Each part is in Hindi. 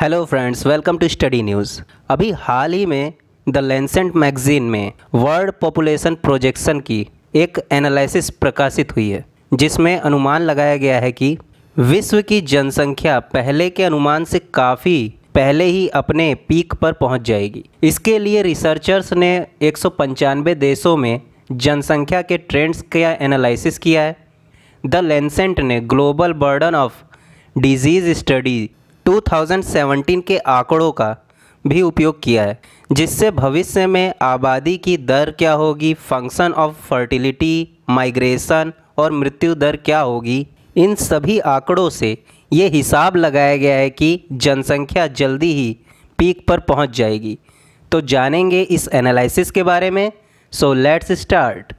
hello friends welcome to study news अभी हाल ही में द लेंसेंट मैगजीन में वर्ल्ड पॉपुलेशन प्रोजेक्शन की एक एनालिसिस प्रकाशित हुई है जिसमें अनुमान लगाया गया है कि विश्व की जनसंख्या पहले के अनुमान से काफ़ी पहले ही अपने पीक पर पहुंच जाएगी इसके लिए रिसर्चर्स ने एक देशों में जनसंख्या के ट्रेंड्स का एनालिसिस किया है द लेंसेंट ने global burden of disease study 2017 के आंकड़ों का भी उपयोग किया है जिससे भविष्य में आबादी की दर क्या होगी फंक्शन ऑफ फर्टिलिटी माइग्रेशन और मृत्यु दर क्या होगी इन सभी आंकड़ों से ये हिसाब लगाया गया है कि जनसंख्या जल्दी ही पीक पर पहुंच जाएगी तो जानेंगे इस एनालिसिस के बारे में सो लेट्स स्टार्ट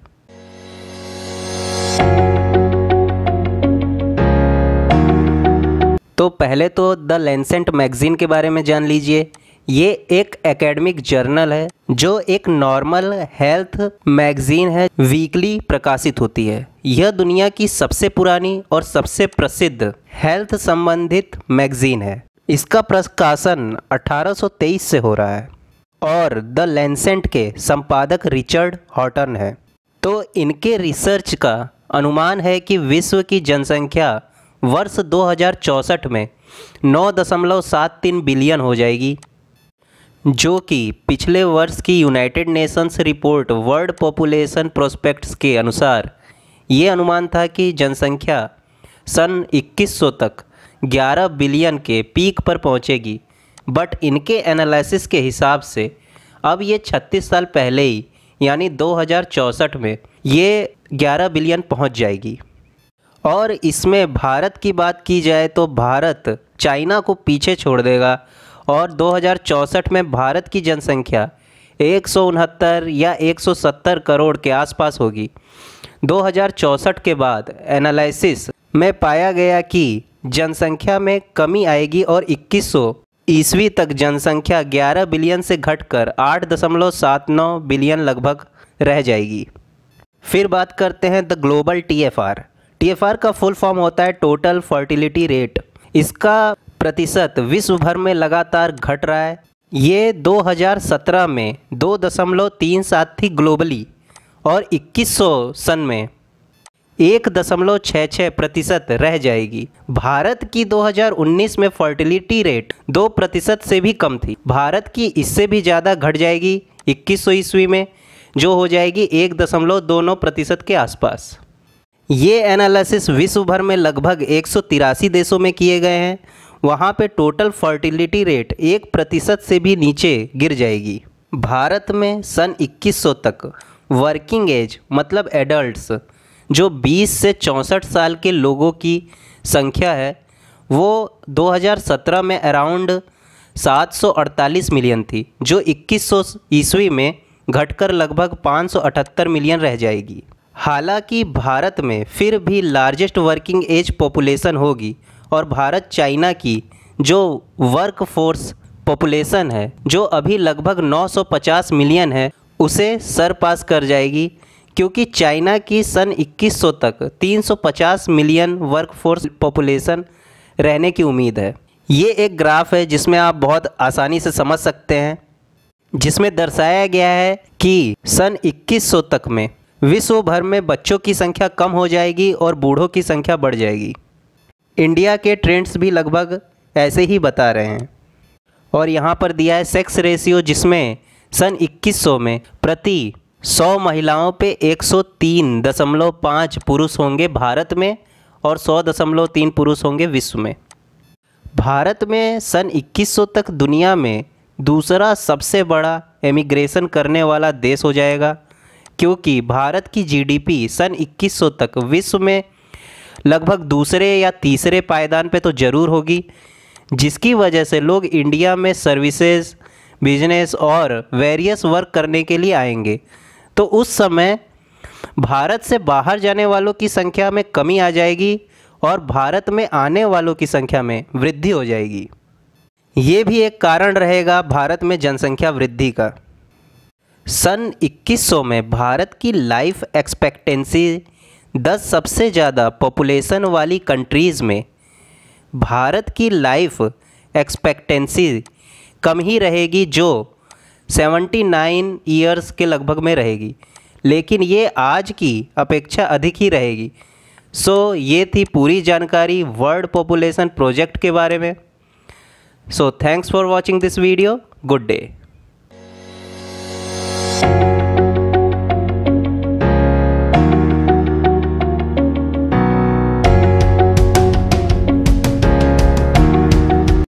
पहले तो द लेंसेंट मैगज़ीन के बारे में जान लीजिए ये एक एकेडमिक जर्नल है जो एक नॉर्मल हेल्थ मैगज़ीन है वीकली प्रकाशित होती है यह दुनिया की सबसे पुरानी और सबसे प्रसिद्ध हेल्थ संबंधित मैगज़ीन है इसका प्रकाशन 1823 से हो रहा है और द लेंसेंट के संपादक रिचर्ड हॉटन है तो इनके रिसर्च का अनुमान है कि विश्व की जनसंख्या वर्ष दो में नौ दशमलव सात तीन बिलियन हो जाएगी जो कि पिछले वर्ष की United Nations report world population prospects के अनुसार ये अनुमान था कि जनसंख्या सन 2100 तक 11 बिलियन के पीक पर पहुंचेगी बट इनके एनालिसिस के हिसाब से अब ये 36 साल पहले ही यानी दो में ये 11 बिलियन पहुंच जाएगी और इसमें भारत की बात की जाए तो भारत चाइना को पीछे छोड़ देगा और दो में भारत की जनसंख्या एक या 170 करोड़ के आसपास होगी 2064 के बाद एनालिसिस में पाया गया कि जनसंख्या में कमी आएगी और 2100 ईस्वी तक जनसंख्या 11 बिलियन से घटकर 8.79 बिलियन लगभग रह जाएगी फिर बात करते हैं द ग्लोबल टीएफआर टीएफआर का फुल फॉर्म होता है टोटल फर्टिलिटी रेट इसका प्रतिशत विश्व भर में लगातार घट रहा है ये 2017 में दो दशमलव तीन सात थी ग्लोबली और 2100 सन में एक दशमलव छः छः प्रतिशत रह जाएगी भारत की 2019 में फर्टिलिटी रेट दो प्रतिशत से भी कम थी भारत की इससे भी ज़्यादा घट जाएगी सौ ईस्वी में जो हो जाएगी एक दशमलव दो नौ प्रतिशत के आसपास ये एनालिसिस विश्व भर में लगभग एक देशों में किए गए हैं वहाँ पे टोटल फर्टिलिटी रेट एक प्रतिशत से भी नीचे गिर जाएगी भारत में सन 2100 तक वर्किंग एज मतलब एडल्ट्स जो 20 से चौंसठ साल के लोगों की संख्या है वो 2017 में अराउंड 748 मिलियन थी जो 2100 ईस्वी में घटकर लगभग 578 मिलियन रह जाएगी हालांकि भारत में फिर भी लार्जेस्ट वर्किंग एज पॉपुलेशन होगी और भारत चाइना की जो वर्क फोर्स पॉपुलेशन है जो अभी लगभग 950 मिलियन है उसे सर पास कर जाएगी क्योंकि चाइना की सन 2100 तक 350 मिलियन वर्कफोर्स पॉपुलेशन रहने की उम्मीद है ये एक ग्राफ है जिसमें आप बहुत आसानी से समझ सकते हैं जिसमें दर्शाया गया है कि सन 2100 तक में विश्व भर में बच्चों की संख्या कम हो जाएगी और बूढ़ों की संख्या बढ़ जाएगी इंडिया के ट्रेंड्स भी लगभग ऐसे ही बता रहे हैं और यहाँ पर दिया है सेक्स रेशियो जिसमें सन 2100 में प्रति 100 महिलाओं पे 103.5 पुरुष होंगे भारत में और 100.3 पुरुष होंगे विश्व में भारत में सन 2100 तक दुनिया में दूसरा सबसे बड़ा एमिग्रेशन करने वाला देश हो जाएगा क्योंकि भारत की जीडीपी सन 2100 तक विश्व में लगभग दूसरे या तीसरे पायदान पे तो ज़रूर होगी जिसकी वजह से लोग इंडिया में सर्विसेज बिजनेस और वेरियस वर्क करने के लिए आएंगे तो उस समय भारत से बाहर जाने वालों की संख्या में कमी आ जाएगी और भारत में आने वालों की संख्या में वृद्धि हो जाएगी ये भी एक कारण रहेगा भारत में जनसंख्या वृद्धि का सन 2100 में भारत की लाइफ एक्सपेक्टेंसी दस सबसे ज़्यादा पॉपुलेशन वाली कंट्रीज़ में भारत की लाइफ एक्सपेक्टेंसी कम ही रहेगी जो 79 ईयर्स के लगभग में रहेगी लेकिन ये आज की अपेक्षा अधिक ही रहेगी सो so, ये थी पूरी जानकारी वर्ल्ड पॉपुलेशन प्रोजेक्ट के बारे में so thanks for watching this video good day